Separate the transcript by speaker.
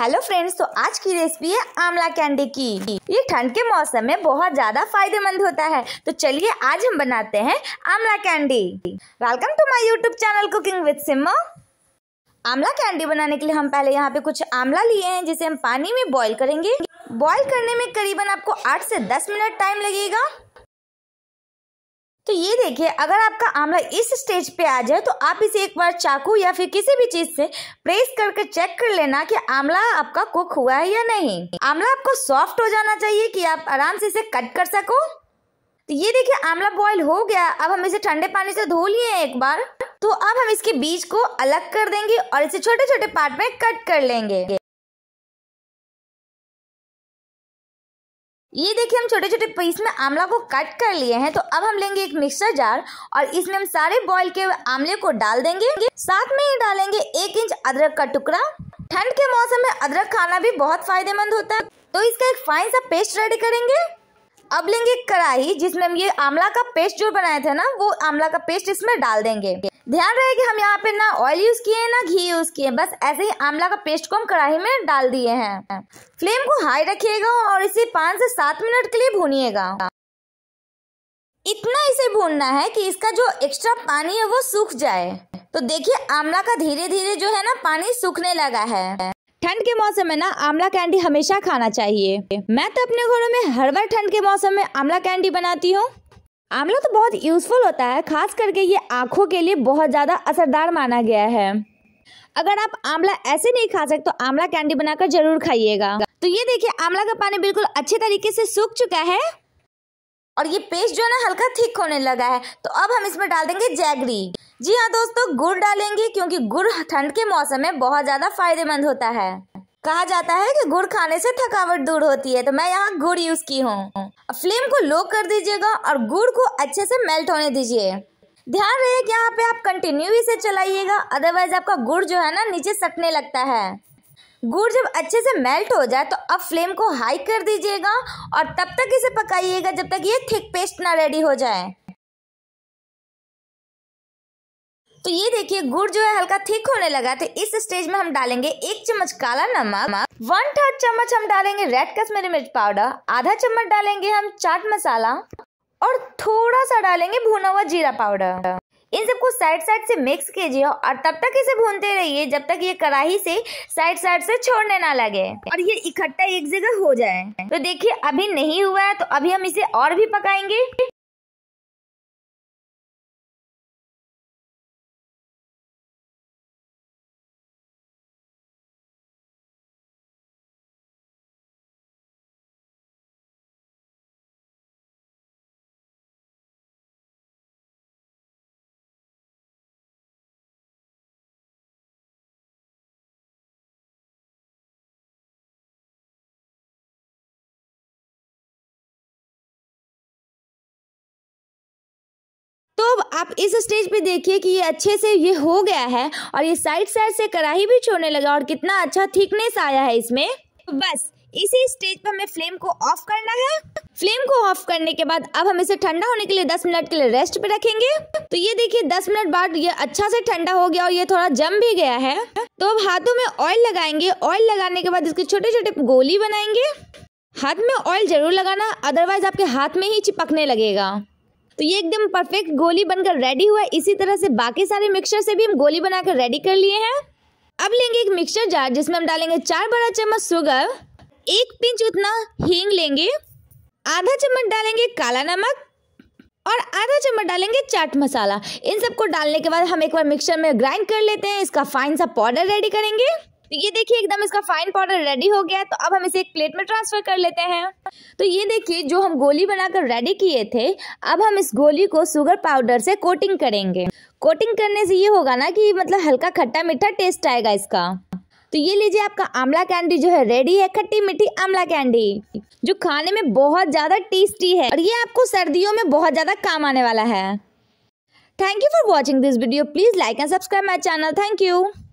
Speaker 1: hello friends तो आज की रेसिपी है आंवला कैंडी की ये ठंड के मौसम में बहुत ज़्यादा फायदेमंद होता है तो चलिए आज हम बनाते हैं आंवला candy welcome to my YouTube channel cooking with Simo आंवला कैंडी बनाने के लिए हम पहले यहाँ पे कुछ आंवला लिए हैं जिसे हम पानी में बॉईल करेंगे बॉईल करने में करीबन आपको आठ से दस मिनट टाइम लगेगा तो ये देखिए अगर आपका आंवला इस स्टेज पे आ जाए तो आप इसे एक बार चाकू या फिर किसी भी चीज से प्रेस करके चेक कर लेना कि आंवला आपका कुक हुआ है या नहीं आंवला आपको सॉफ्ट हो जाना चाहिए कि आप आराम से इसे कट कर सको तो ये देखिए आंवला बॉईल हो गया अब हम इसे ठंडे पानी से धो लिए एक बार तो अब हम इसके बीज को अलग कर देंगे और इसे छोटे छोटे पार्ट में कट कर लेंगे
Speaker 2: ये देखिए हम छोटे छोटे पीस
Speaker 1: में आमला को कट कर लिए हैं तो अब हम लेंगे एक मिक्सर जार और इसमें हम सारे बॉईल के आमले को डाल देंगे साथ में ही डालेंगे एक इंच अदरक का टुकड़ा ठंड के मौसम में अदरक खाना भी बहुत फायदेमंद होता है तो इसका एक फाइन सा पेस्ट रेडी करेंगे अब लेंगे कढ़ाई जिसमें हम ये आमला का पेस्ट जो बनाया था ना वो आमला का पेस्ट इसमें डाल देंगे ध्यान रहे कि हम यहाँ पे ना ऑयल यूज़ किए हैं ना घी यूज़ किए बस ऐसे ही आंवला का पेस्ट को हम कढ़ाई में डाल दिए हैं फ्लेम को हाई रखिएगा और इसे पाँच से सात मिनट के लिए भूनिएगा इतना इसे भूनना है कि इसका जो एक्स्ट्रा पानी है वो सूख जाए तो देखिए आंवला का धीरे धीरे जो है ना पानी सूखने लगा है ठंड के मौसम में ना आंवला कैंडी हमेशा खाना चाहिए मैं तो अपने घरों में हर बार ठंड के मौसम में आंवला कैंडी बनाती हूँ आंवला तो बहुत यूजफुल होता है खास करके ये आँखों के लिए बहुत ज़्यादा असरदार माना गया है अगर आप आंवला ऐसे नहीं खा सकते तो आंवला कैंडी बनाकर जरूर खाइएगा तो ये देखिए आंवला का पानी बिल्कुल अच्छे तरीके से सूख चुका है और ये पेस्ट जो है ना हल्का थिक होने लगा है तो अब हम इसमें डाल देंगे जैगरी जी हाँ दोस्तों गुड़ डालेंगे क्योंकि गुड़ ठंड के मौसम में बहुत ज़्यादा फायदेमंद होता है कहा जाता है कि गुड़ खाने से थकावट दूर होती है तो मैं यहाँ गुड़ यूज़ की हूँ फ्लेम को लो कर दीजिएगा और गुड़ को अच्छे से मेल्ट होने दीजिए ध्यान रहे कि यहाँ पे आप कंटिन्यू इसे चलाइएगा अदरवाइज आपका गुड़ जो है ना नीचे सटने लगता है गुड़ जब अच्छे से मेल्ट हो जाए तो अब फ्लेम को हाई कर दीजिएगा और तब तक इसे पकाइएगा
Speaker 2: जब तक ये थिक पेस्ट ना रेडी हो जाए
Speaker 1: तो ये देखिए गुड़ जो है हल्का थिक होने लगा तो इस स्टेज में हम डालेंगे एक चम्मच काला नमक वन थर्ड चम्मच हम डालेंगे रेड कश्मीरी मिर्च पाउडर आधा चम्मच डालेंगे हम चाट मसाला और थोड़ा सा डालेंगे भुना हुआ जीरा पाउडर इन सबको साइड साइड से मिक्स कीजिए और तब तक इसे भूनते रहिए जब तक ये कढ़ाई से साइड साइड से छोड़ने ना लगे और ये इकट्ठा एक जगह हो जाए तो देखिए अभी नहीं हुआ है तो अभी हम इसे
Speaker 2: और भी पकाएंगे आप इस स्टेज पे देखिए कि ये
Speaker 1: अच्छे से ये हो गया है और ये साइड साइड से कढ़ाई भी छोड़ने लगा और कितना अच्छा थिकनेस आया है इसमें बस इसी स्टेज पर हमें फ्लेम को ऑफ करना है फ्लेम को ऑफ करने के बाद अब हम इसे ठंडा होने के लिए 10 मिनट के लिए रेस्ट पे रखेंगे तो ये देखिए 10 मिनट बाद ये अच्छा से ठंडा हो गया और ये थोड़ा जम भी गया है तो अब हाथों में ऑयल लगाएंगे ऑयल लगाने के बाद इसके छोटे छोटे गोली बनाएंगे हाथ में ऑयल जरूर लगाना अदरवाइज आपके हाथ में ही चिपकने लगेगा तो ये एकदम परफेक्ट गोली बनकर रेडी हुआ इसी तरह से बाकी सारे मिक्सचर से भी हम गोली बनाकर रेडी कर लिए हैं अब लेंगे एक मिक्सचर जार जिसमें हम डालेंगे चार बड़ा चम्मच सुगर एक पिंच उतना हींग लेंगे आधा चम्मच डालेंगे काला नमक और आधा चम्मच डालेंगे चाट मसाला इन सबको डालने के बाद हम एक बार मिक्सचर में ग्राइंड कर लेते हैं इसका फाइन सा पाउडर रेडी करेंगे तो ये देखिए एकदम इसका फाइन पाउडर रेडी हो गया तो अब हम इसे एक प्लेट में ट्रांसफर कर लेते हैं तो ये देखिए जो हम गोली बनाकर रेडी किए थे अब हम इस गोली को शुगर पाउडर से कोटिंग करेंगे कोटिंग करने से ये होगा ना कि मतलब हल्का खट्टा मीठा टेस्ट आएगा इसका तो ये लीजिए आपका आमला कैंडी जो है रेडी है खट्टी मीठी आमला कैंडी जो खाने में बहुत ज़्यादा टेस्टी है और ये आपको सर्दियों में बहुत ज़्यादा काम आने वाला है thank you for watching this video please like and subscribe my channel thank you